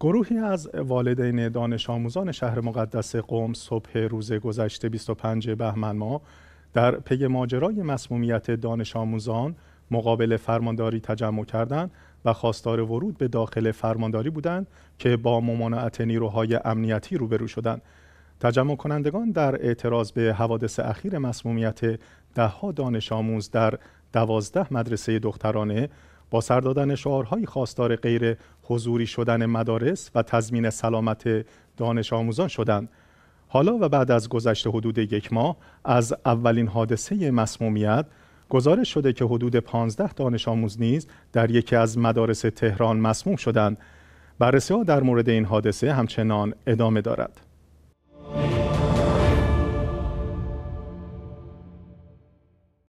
گروهی از والدین دانش آموزان شهر مقدس قوم صبح روز گذشته 25 بهمن ماه در پی ماجرای مسمومیت دانش آموزان مقابل فرمانداری تجمع کردند و خواستار ورود به داخل فرمانداری بودند که با ممانعت نیروهای امنیتی روبرو شدند تجمع کنندگان در اعتراض به حوادث اخیر مسمومیت دهها دانش آموز در دوازده مدرسه دخترانه با سر دادن شعارهای خواستار غیر حضوری شدن مدارس و تضمین سلامت دانش آموزان شدند حالا و بعد از گذشت حدود یک ماه از اولین حادثه مسمومیت گزارش شده که حدود 15 دانش آموز نیز در یکی از مدارس تهران مسموم شدند بررسی ها در مورد این حادثه همچنان ادامه دارد